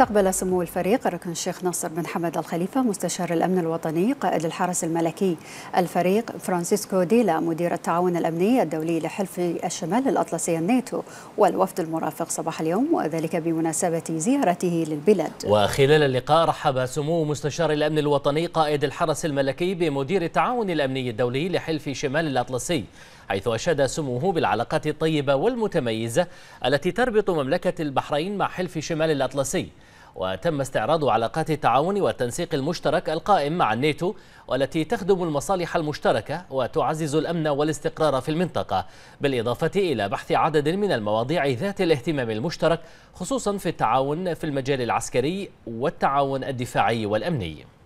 استقبل سمو الفريق الركن الشيخ ناصر بن حمد الخليفة مستشار الأمن الوطني قائد الحرس الملكي الفريق فرانسيسكو ديلا مدير التعاون الأمني الدولي لحلف الشمال الأطلسي الناتو والوفد المرافق صباح اليوم وذلك بمناسبة زيارته للبلاد وخلال اللقاء رحب سمو مستشار الأمن الوطني قائد الحرس الملكي بمدير التعاون الأمني الدولي لحلف شمال الأطلسي حيث أشاد سموه بالعلاقات الطيبة والمتميزة التي تربط مملكة البحرين مع حلف شمال الأطلسي وتم استعراض علاقات التعاون والتنسيق المشترك القائم مع الناتو والتي تخدم المصالح المشتركة وتعزز الأمن والاستقرار في المنطقة بالإضافة إلى بحث عدد من المواضيع ذات الاهتمام المشترك خصوصا في التعاون في المجال العسكري والتعاون الدفاعي والأمني